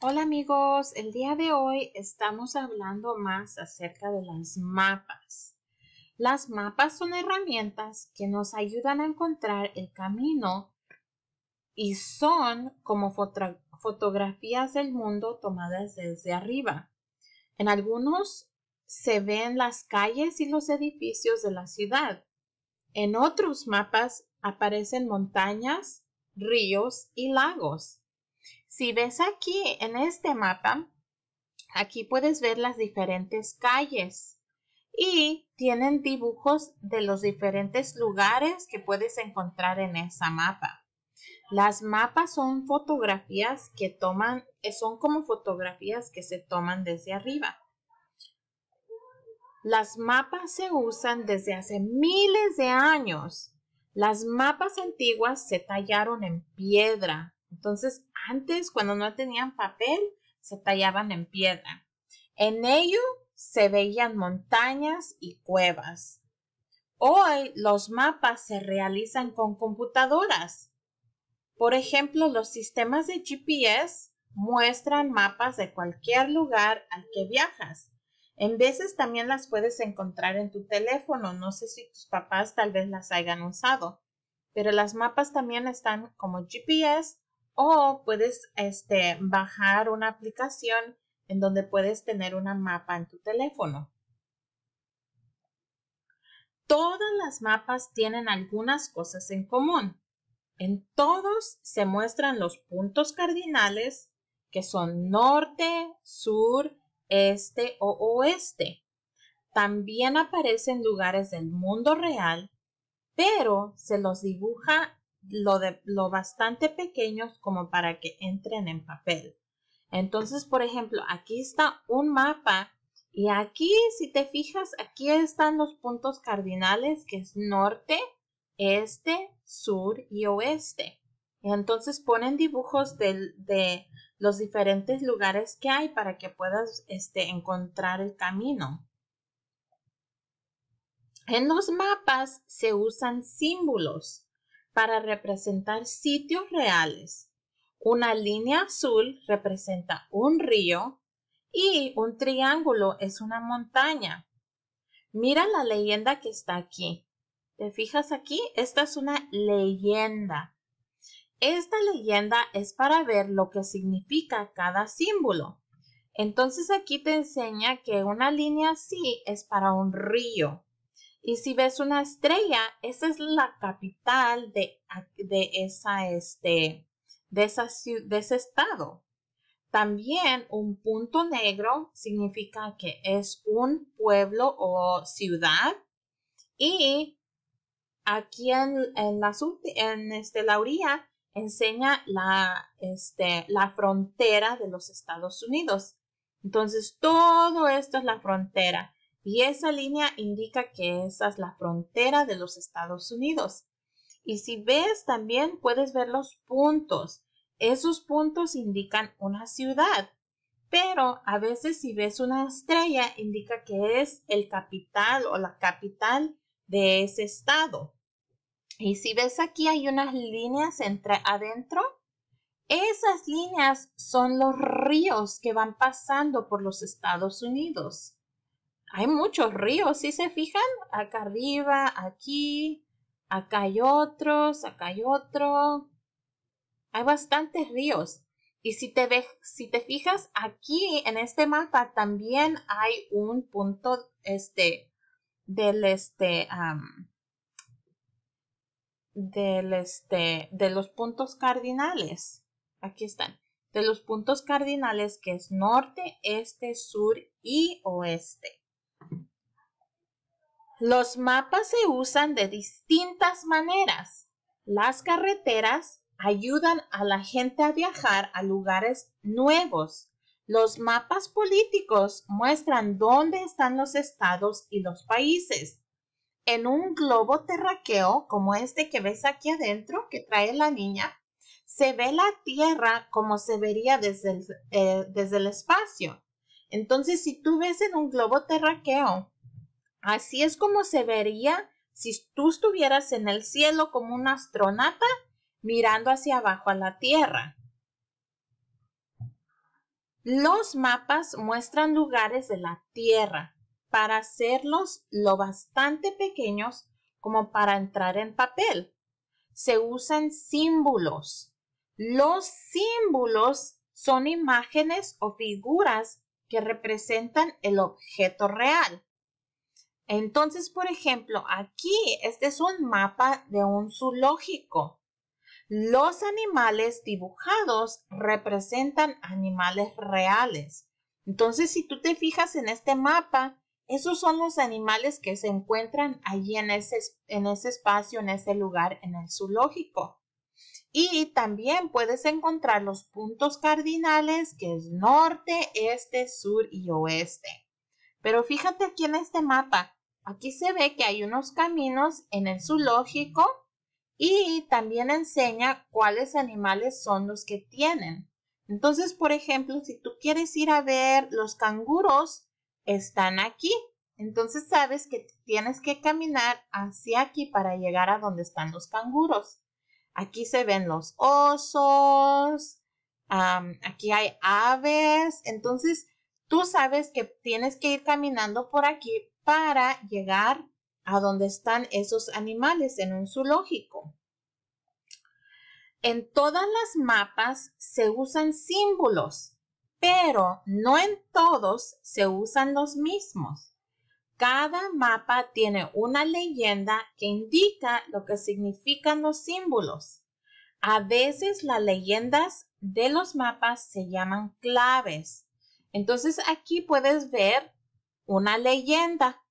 Hola amigos, el día de hoy estamos hablando más acerca de las mapas. Las mapas son herramientas que nos ayudan a encontrar el camino y son como fotografías del mundo tomadas desde arriba. En algunos se ven las calles y los edificios de la ciudad. En otros mapas aparecen montañas, ríos y lagos. Si ves aquí en este mapa, aquí puedes ver las diferentes calles y tienen dibujos de los diferentes lugares que puedes encontrar en esa mapa. Las mapas son fotografías que toman, eh, son como fotografías que se toman desde arriba. Las mapas se usan desde hace miles de años. Las mapas antiguas se tallaron en piedra, entonces, antes, cuando no tenían papel, se tallaban en piedra. En ello se veían montañas y cuevas. Hoy los mapas se realizan con computadoras. Por ejemplo, los sistemas de GPS muestran mapas de cualquier lugar al que viajas. En veces también las puedes encontrar en tu teléfono. No sé si tus papás tal vez las hayan usado. Pero las mapas también están como GPS o puedes este, bajar una aplicación en donde puedes tener una mapa en tu teléfono. Todas las mapas tienen algunas cosas en común. En todos se muestran los puntos cardinales que son norte, sur, este o oeste. También aparecen lugares del mundo real, pero se los dibuja lo, de, lo bastante pequeños como para que entren en papel. Entonces, por ejemplo, aquí está un mapa y aquí, si te fijas, aquí están los puntos cardinales que es norte, este, sur y oeste. Entonces ponen dibujos de, los diferentes lugares que hay para que puedas este, encontrar el camino. En los mapas se usan símbolos para representar sitios reales. Una línea azul representa un río y un triángulo es una montaña. Mira la leyenda que está aquí. ¿Te fijas aquí? Esta es una leyenda. Esta leyenda es para ver lo que significa cada símbolo. Entonces aquí te enseña que una línea así es para un río. Y si ves una estrella, esa es la capital de, esa, este, de, ese estado. También un punto negro significa que es un pueblo o ciudad. Y aquí en, en, este, la, orilla enseña este, la frontera de los Estados Unidos. Entonces, todo esto es la frontera. Y esa línea indica que esa es la frontera de los Estados Unidos. Y si ves también puedes ver los puntos. Esos puntos indican una ciudad. Pero a veces si ves una estrella indica que es el capital o la capital de ese estado. Y si ves aquí hay unas líneas entre adentro, esas líneas son los ríos que van pasando por los Estados Unidos hay muchos ríos, si ¿sí se fijan, acá arriba, aquí, acá hay otros, acá hay otro. Hay bastantes ríos. Y si te, si te fijas, aquí en este mapa también hay un punto este, del este, del este, de los puntos cardinales. Aquí están. De los puntos cardinales que es norte, este, sur y oeste. Los mapas se usan de distintas maneras. Las carreteras ayudan a la gente a viajar a lugares nuevos. Los mapas políticos muestran dónde están los estados y los países. En un globo terraqueo como este que ves aquí adentro que trae la niña, se ve la Tierra como se vería desde el, eh, desde el espacio. Entonces, si tú ves en un globo terraqueo Así es como se vería si tú estuvieras en el cielo como un astronauta mirando hacia abajo a la Tierra. Los mapas muestran lugares de la Tierra para hacerlos lo bastante pequeños como para entrar en papel. Se usan símbolos. Los símbolos son imágenes o figuras que representan el objeto real. Entonces, por ejemplo, aquí este es un mapa de un zoológico. Los animales dibujados representan animales reales. Entonces, si tú te fijas en este mapa, esos son los animales que se encuentran allí en ese, en ese espacio, en ese lugar, en el zoológico. Y también puedes encontrar los puntos cardinales, que es norte, este, sur y oeste. Pero fíjate aquí en este mapa, Aquí se ve que hay unos caminos en el zoológico y también enseña cuáles animales son los que tienen. Entonces, por ejemplo, si tú quieres ir a ver los canguros, están aquí. Entonces sabes que tienes que caminar hacia aquí para llegar a donde están los canguros. Aquí se ven los osos, aquí hay aves. Entonces tú sabes que tienes que ir caminando por aquí para llegar a donde están esos animales en un zoológico. En todas las mapas se usan símbolos, pero no en todos se usan los mismos. Cada mapa tiene una leyenda que indica lo que significan los símbolos. A veces las leyendas de los mapas se llaman claves. Entonces aquí puedes ver una leyenda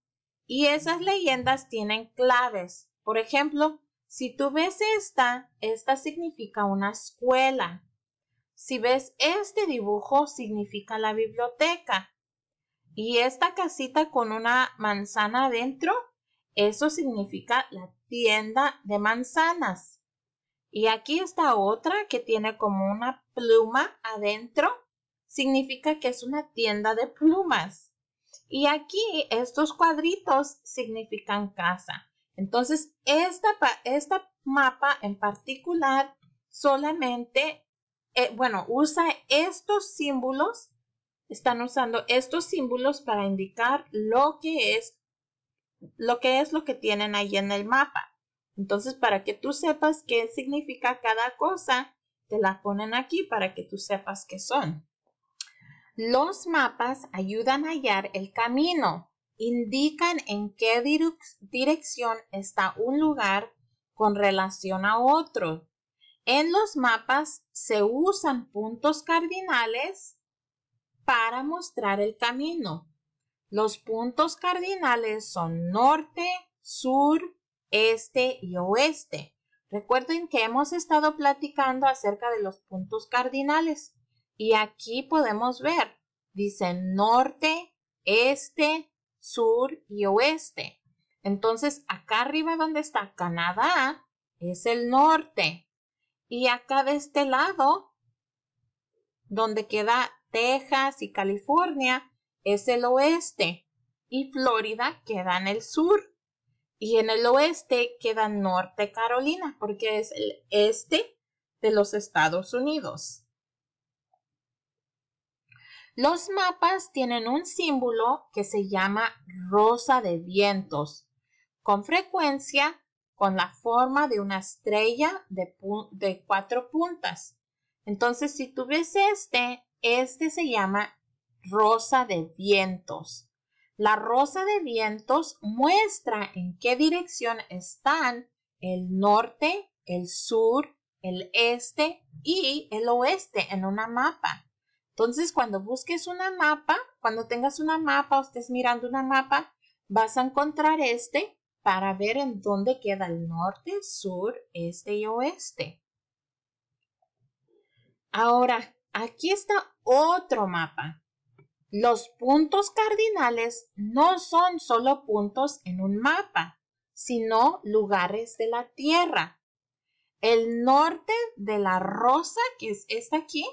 y esas leyendas tienen claves. Por ejemplo, si tú ves esta, esta significa una escuela. Si ves este dibujo, significa la biblioteca. Y esta casita con una manzana adentro, eso significa la tienda de manzanas. Y aquí está otra que tiene como una pluma adentro, significa que es una tienda de plumas. Y aquí estos cuadritos significan casa. Entonces, esta, mapa en particular solamente, eh, bueno, usa estos símbolos, están usando estos símbolos para indicar lo que es lo que es lo que tienen ahí en el mapa. Entonces, para que tú sepas qué significa cada cosa, te la ponen aquí para que tú sepas qué son. Los mapas ayudan a hallar el camino, indican en qué dirección está un lugar con relación a otro. En los mapas se usan puntos cardinales para mostrar el camino. Los puntos cardinales son norte, sur, este y oeste. Recuerden que hemos estado platicando acerca de los puntos cardinales. Y aquí podemos ver, dice norte, este, sur y oeste. Entonces, acá arriba donde está Canadá es el norte. Y acá de este lado, donde queda Texas y California, es el oeste. Y Florida queda en el sur. Y en el oeste queda Norte Carolina, porque es el este de los Estados Unidos. Los mapas tienen un símbolo que se llama rosa de vientos, con frecuencia con la forma de una estrella de, cuatro puntas. Entonces, si tú ves este, este se llama rosa de vientos. La rosa de vientos muestra en qué dirección están el norte, el sur, el este y el oeste en una mapa. Entonces, cuando busques una mapa, cuando tengas una mapa o estés mirando una mapa, vas a encontrar este para ver en dónde queda el norte, sur, este y oeste. Ahora, aquí está otro mapa. Los puntos cardinales no son solo puntos en un mapa, sino lugares de la Tierra. El norte de la rosa, que es esta aquí,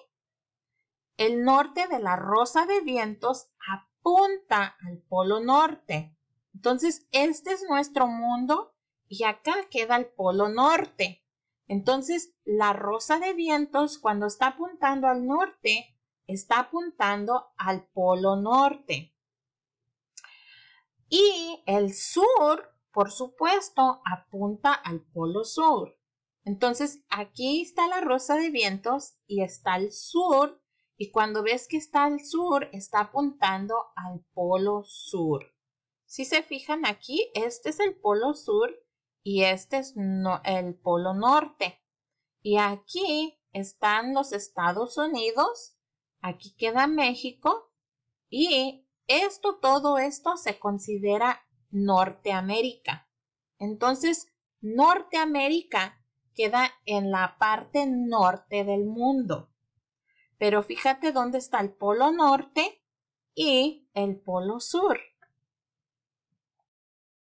el norte de la rosa de vientos apunta al polo norte. Entonces, este es nuestro mundo y acá queda el polo norte. Entonces, la rosa de vientos cuando está apuntando al norte, está apuntando al polo norte. Y el sur, por supuesto, apunta al polo sur. Entonces, aquí está la rosa de vientos y está el sur y cuando ves que está al sur, está apuntando al polo sur. Si se fijan aquí, este es el polo sur y este es el polo norte. Y aquí están los Estados Unidos, aquí queda México y esto, todo esto se considera Norteamérica. Entonces, Norteamérica queda en la parte norte del mundo. Pero fíjate dónde está el polo norte y el polo sur.